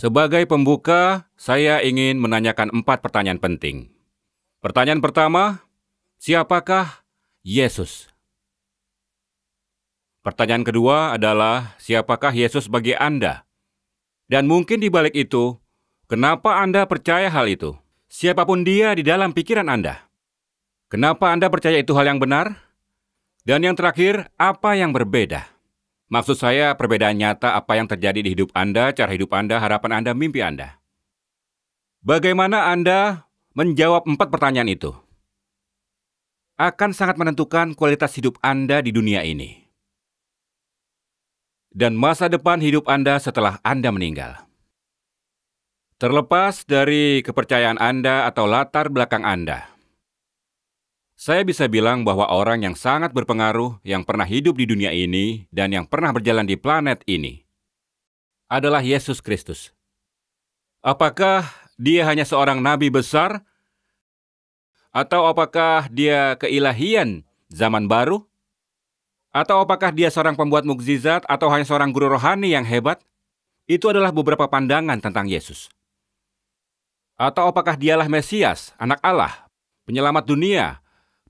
Sebagai pembuka, saya ingin menanyakan empat pertanyaan penting. Pertanyaan pertama, siapakah Yesus? Pertanyaan kedua adalah, siapakah Yesus bagi Anda? Dan mungkin di balik itu, kenapa Anda percaya hal itu? Siapapun dia di dalam pikiran Anda. Kenapa Anda percaya itu hal yang benar? Dan yang terakhir, apa yang berbeda? Maksud saya perbedaan nyata apa yang terjadi di hidup Anda, cara hidup Anda, harapan Anda, mimpi Anda. Bagaimana Anda menjawab empat pertanyaan itu? Akan sangat menentukan kualitas hidup Anda di dunia ini. Dan masa depan hidup Anda setelah Anda meninggal. Terlepas dari kepercayaan Anda atau latar belakang Anda, saya bisa bilang bahwa orang yang sangat berpengaruh yang pernah hidup di dunia ini dan yang pernah berjalan di planet ini adalah Yesus Kristus. Apakah dia hanya seorang nabi besar atau apakah dia keilahian zaman baru? Atau apakah dia seorang pembuat mukjizat atau hanya seorang guru rohani yang hebat? Itu adalah beberapa pandangan tentang Yesus. Atau apakah dialah Mesias, anak Allah, penyelamat dunia,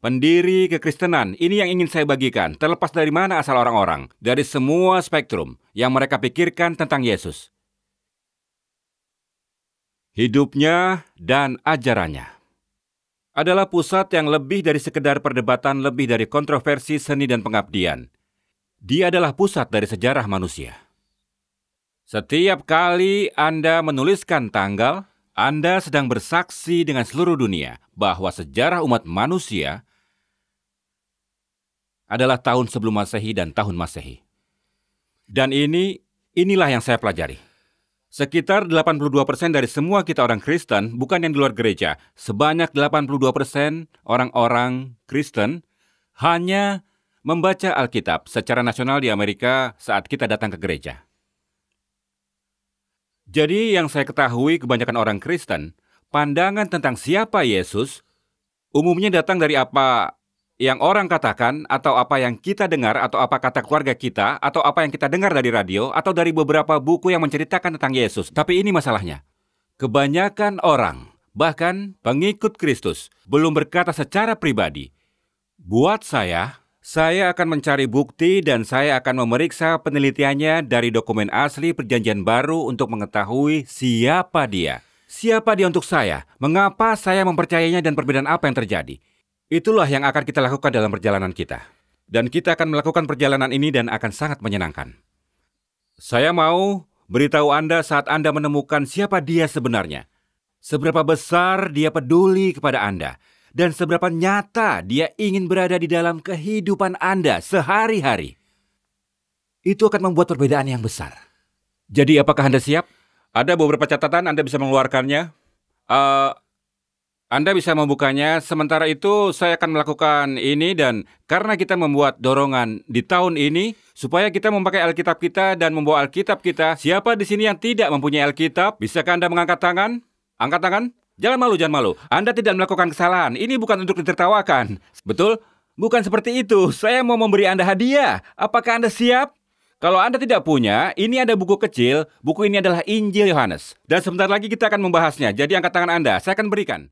Pendiri kekristenan, ini yang ingin saya bagikan, terlepas dari mana asal orang-orang, dari semua spektrum yang mereka pikirkan tentang Yesus. Hidupnya dan ajarannya adalah pusat yang lebih dari sekedar perdebatan, lebih dari kontroversi seni dan pengabdian. Dia adalah pusat dari sejarah manusia. Setiap kali Anda menuliskan tanggal, Anda sedang bersaksi dengan seluruh dunia bahwa sejarah umat manusia adalah tahun sebelum Masehi dan tahun Masehi. Dan ini inilah yang saya pelajari. Sekitar 82% dari semua kita orang Kristen, bukan yang di luar gereja, sebanyak 82% orang-orang Kristen hanya membaca Alkitab secara nasional di Amerika saat kita datang ke gereja. Jadi yang saya ketahui kebanyakan orang Kristen, pandangan tentang siapa Yesus umumnya datang dari apa yang orang katakan atau apa yang kita dengar atau apa kata keluarga kita atau apa yang kita dengar dari radio atau dari beberapa buku yang menceritakan tentang Yesus. Tapi ini masalahnya. Kebanyakan orang, bahkan pengikut Kristus, belum berkata secara pribadi, "Buat saya, saya akan mencari bukti dan saya akan memeriksa penelitiannya dari dokumen asli Perjanjian Baru untuk mengetahui siapa dia." Siapa dia untuk saya? Mengapa saya mempercayainya dan perbedaan apa yang terjadi? Itulah yang akan kita lakukan dalam perjalanan kita. Dan kita akan melakukan perjalanan ini dan akan sangat menyenangkan. Saya mau beritahu Anda saat Anda menemukan siapa dia sebenarnya. Seberapa besar dia peduli kepada Anda. Dan seberapa nyata dia ingin berada di dalam kehidupan Anda sehari-hari. Itu akan membuat perbedaan yang besar. Jadi apakah Anda siap? Ada beberapa catatan Anda bisa mengeluarkannya. Uh, anda bisa membukanya. Sementara itu, saya akan melakukan ini dan karena kita membuat dorongan di tahun ini supaya kita memakai Alkitab kita dan membawa Alkitab kita. Siapa di sini yang tidak mempunyai Alkitab? Bisakah Anda mengangkat tangan? Angkat tangan. Jangan malu, jangan malu. Anda tidak melakukan kesalahan. Ini bukan untuk ditertawakan. Betul? Bukan seperti itu. Saya mau memberi Anda hadiah. Apakah Anda siap? Kalau Anda tidak punya, ini ada buku kecil. Buku ini adalah Injil Yohanes. Dan sebentar lagi kita akan membahasnya. Jadi angkat tangan Anda, saya akan berikan.